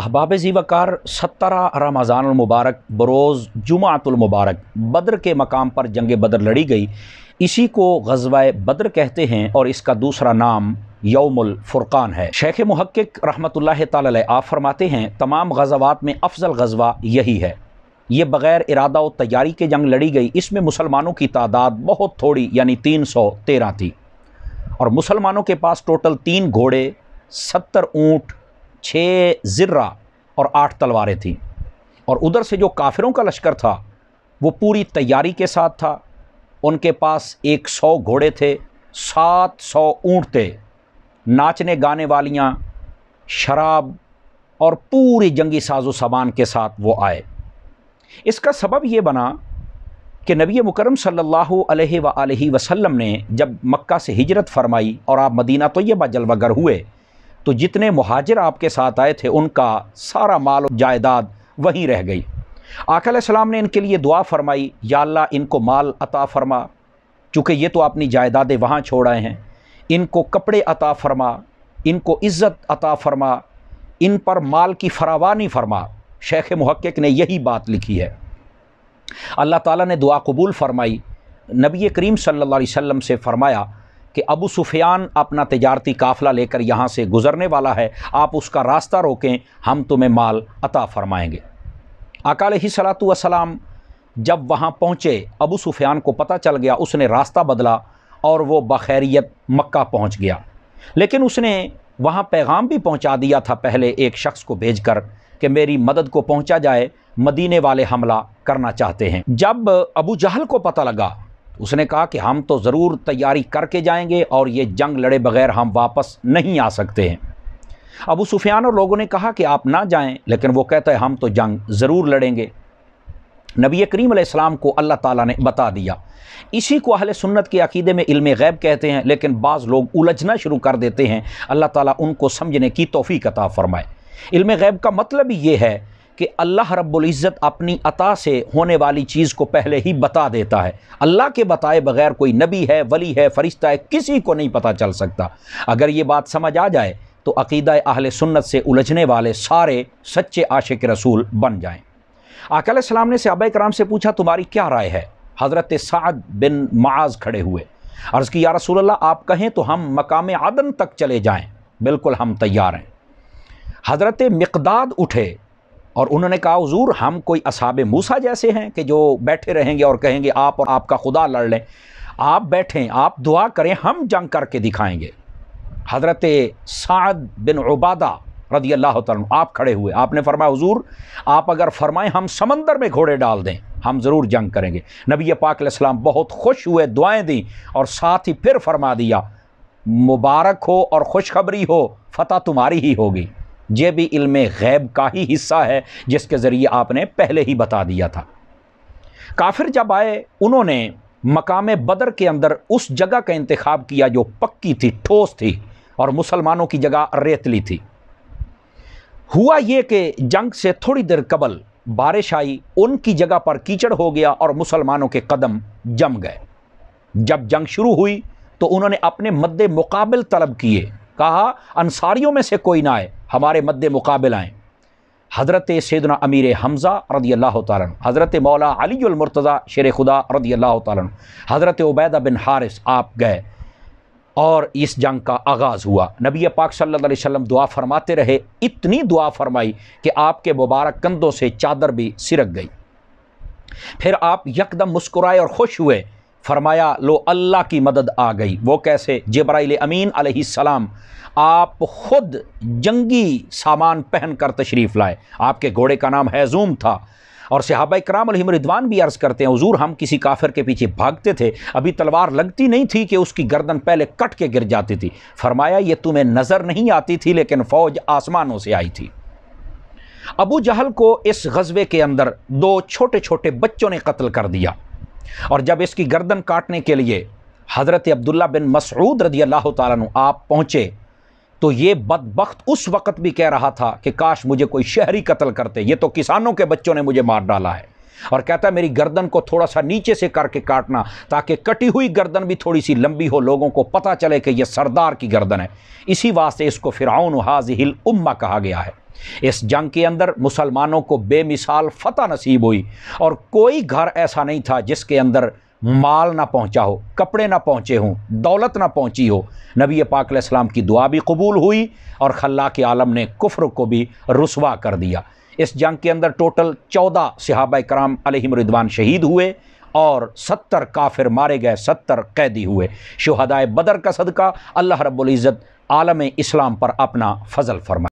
अहबाब जी सत्तरा सत्रह रमज़ानमबारक बरोज़ जुमातुलमबारक बद्र के मकाम पर जंग बद्र लड़ी गई इसी को गजवाए बद्र कहते हैं और इसका दूसरा नाम यौमुल फुरकान है शेख महक्क रहमत ला फरमाते हैं तमाम गजवात में अफजल गजवा यही है ये बग़ैर इरादा व तैयारी के जंग लड़ी गई इसमें मुसलमानों की तादाद बहुत थोड़ी यानी तीन सौ तेरह थी और मुसलमानों के पास टोटल तीन घोड़े सत्तर ऊँट छः ज़र्रा और आठ तलवारें थीं और उधर से जो काफिरों का लश्कर था वो पूरी तैयारी के साथ था उनके पास एक सौ घोड़े थे सात सौ ऊँट थे नाचने गाने वालियाँ शराब और पूरी जंगी साजो सामान के साथ वो आए इसका सबब ये बना कि नबी मुकरम सल्लल्लाहु अलैहि वसल्लम ने जब मक्का से हिजरत फरमाई और आप मदीना तो ये जलवागर हुए तो जितने महाजर आपके साथ आए थे उनका सारा माल जायदाद वहीं रह गई आकल ने इनके लिए दुआ फरमाई या इनको माल अता फरमा चूँकि ये तो अपनी जायदादें वहाँ छोड़ आए हैं इनको कपड़े अता फरमा इनको इज़्ज़त अता फरमा इन पर माल की फरावानी फरमा शेख महक्क ने यही बात लिखी है अल्लाह ताला ने दुआ कबूल फरमाई नबी करीम सल्लल्लाहु अलैहि वसल्लम से फरमाया कि अबू सुफियान अपना तजारती काफ़िला लेकर यहाँ से गुज़रने वाला है आप उसका रास्ता रोकें हम तुम्हें माल अता फ़रमाएँगे अकाल ही सलातु वसलाम जब वहाँ पहुँचे अबू सुफियान को पता चल गया उसने रास्ता बदला और वो बखैरियत मक्का पहुँच गया लेकिन उसने वहाँ पैगाम भी पहुँचा दिया था पहले एक शख्स को भेज कर कि मेरी मदद को पहुँचा जाए मदीने वाले हमला करना चाहते हैं जब अबू जहल को पता लगा उसने कहा कि हम तो ज़रूर तैयारी करके जाएंगे और ये जंग लड़े बगैर हम वापस नहीं आ सकते हैं अबू सुफियान और लोगों ने कहा कि आप ना जाएं लेकिन वो कहता है हम तो जंग ज़रूर लड़ेंगे नबी करीम को अल्लाह ताला ने बता दिया इसी को अहल सुन्नत के अकीदे में इल्म गैब कहते हैं लेकिन बाज़ लोग उलझना शुरू कर देते हैं अल्लाह ताला उनको समझने की तोफ़ी कता फ़रमाए इल्म गैब का मतलब ये है कि अल्लाह रब्ज़त अपनी अता से होने वाली चीज़ को पहले ही बता देता है अल्लाह के बताए बगैर कोई नबी है वली है फ़रिश्ता है किसी को नहीं पता चल सकता अगर ये बात समझ आ जाए तो अकीदा अहल सुन्नत से उलझने वाले सारे सच्चे आशिक रसूल बन जाएँ आकल सलाम ने सहाबा कराम से पूछा तुम्हारी क्या राय है हज़रत साद बिन माज खड़े हुए अर्ज़ की या रसूल आप कहें तो हम मकाम आदम तक चले जाएँ बिल्कुल हम तैयार हैं हज़रत मकदाद उठे और उन्होंने कहा हजूर हम कोई असाब मूसा जैसे हैं कि जो बैठे रहेंगे और कहेंगे आप और आपका खुदा लड़ लें आप बैठें आप दुआ करें हम जंग करके दिखाएंगे हज़रत साद बिन उबादा रदी अल्लाह तुम आप खड़े हुए आपने फरमाया हजूर आप अगर फरमाएं हम समंदर में घोड़े डाल दें हम ज़रूर जंग करेंगे नबी पाक इस्लाम बहुत खुश हुए दुआएँ दी और साथ ही फिर फरमा दिया मुबारक हो और खुशखबरी हो फतः तुम्हारी ही होगी ये भी इल्म गैब का ही हिस्सा है जिसके ज़रिए आपने पहले ही बता दिया था काफिर जब आए उन्होंने मकाम बदर के अंदर उस जगह का इंतखब किया जो पक्की थी ठोस थी और मुसलमानों की जगह रेतली थी हुआ ये कि जंग से थोड़ी देर कबल बारिश आई उनकी जगह पर कीचड़ हो गया और मुसलमानों के कदम जम गए जब जंग शुरू हुई तो उन्होंने अपने मद्दे मुकाबल तलब किए कहा अंसारियों में से कोई ना आए हमारे मद्द मुकाबल आएँ हज़रत सैदना अमीर हमज़ा रदी अल्लाह तन हज़रत मौला अलीमरतज़ा शेर खुदा रदी अल्लाह तन हज़रत उबैदा बिन हारिस आप गए और इस जंग का आगाज़ हुआ नबी पाक सल्लल्लाहु अलैहि वसल्लम दुआ फरमाते रहे इतनी दुआ फरमाई कि आपके मुबारक कंधों से चादर भी सिरक गई फिर आप यकदम मुस्कुराए और खुश हुए फरमाया लो अल्लाह की मदद आ गई वो कैसे जबराइल अमीन सलाम आप ख़ुद जंगी सामान पहन कर तशरीफ़ लाए आपके घोड़े का नाम हैजूम था और सहाबा कराम रिदवान भी अर्ज़ करते हैं हजूर हम किसी काफिर के पीछे भागते थे अभी तलवार लगती नहीं थी कि उसकी गर्दन पहले कट के गिर जाती थी फरमाया ये तुम्हें नज़र नहीं आती थी लेकिन फ़ौज आसमानों से आई थी अबू जहल को इस गजबे के अंदर दो छोटे छोटे बच्चों ने कत्ल कर दिया और जब इसकी गर्दन काटने के लिए हज़रत अब्दुल्ला बिन मसरूद रदी अल्लाह तु आप पहुँचे तो ये बदबخت उस वक़्त भी कह रहा था कि काश मुझे कोई शहरी कत्ल करते ये तो किसानों के बच्चों ने मुझे मार डाला है और कहता है मेरी गर्दन को थोड़ा सा नीचे से करके काटना ताकि कटी हुई गर्दन भी थोड़ी सी लंबी हो लोगों को पता चले कि यह सरदार की गर्दन है इसी वास्ते इसको फ़िरौन हाज हिल उम्मा कहा गया है इस जंग के अंदर मुसलमानों को बेमिसाल फतह नसीब हुई और कोई घर ऐसा नहीं था जिसके अंदर माल ना पहुंचा हो कपड़े ना पहुंचे हों दौलत ना पहुंची हो नबी पाक की दुआ भी कबूल हुई और खल्ला के आलम ने कुफ्र को भी रसवा कर दिया इस जंग के अंदर टोटल चौदह सिहाब कराम रिदवान शहीद हुए और सत्तर काफिर मारे गए सत्तर कैदी हुए शहदाय बदर का सदका अल्लाह रब्ज़त आलम इस्लाम पर अपना फजल फरमाए